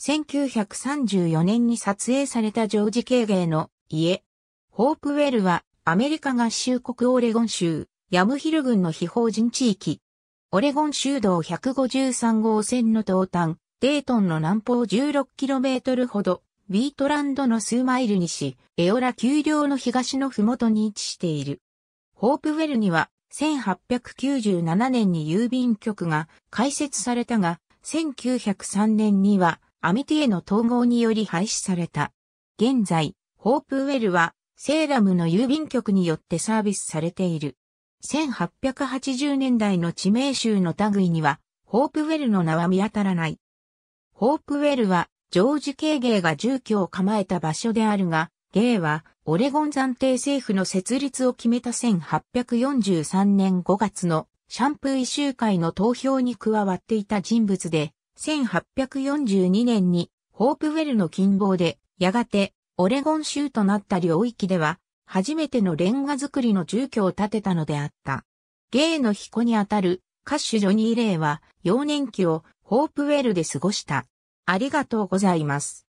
1934年に撮影されたジョージ・ケーゲーの家。ホープウェルはアメリカ合衆国オレゴン州ヤムヒル郡の非法人地域。オレゴン州道153号線の東端、デートンの南方 16km ほど、ビートランドの数マイル西、エオラ丘陵の東の麓に位置している。ホープウェルには1897年に郵便局が開設されたが、1903年にはアミティへの統合により廃止された。現在、ホープウェルは、セーラムの郵便局によってサービスされている。1880年代の地名集の類には、ホープウェルの名は見当たらない。ホープウェルは、ジョージ・ケーゲーが住居を構えた場所であるが、ゲーは、オレゴン暫定政府の設立を決めた1843年5月のシャンプーイ集会の投票に加わっていた人物で、1842年にホープウェルの近傍で、やがてオレゴン州となった領域では、初めてのレンガ作りの住居を建てたのであった。ゲイの彦にあたる歌手ジョニー・レイは幼年期をホープウェルで過ごした。ありがとうございます。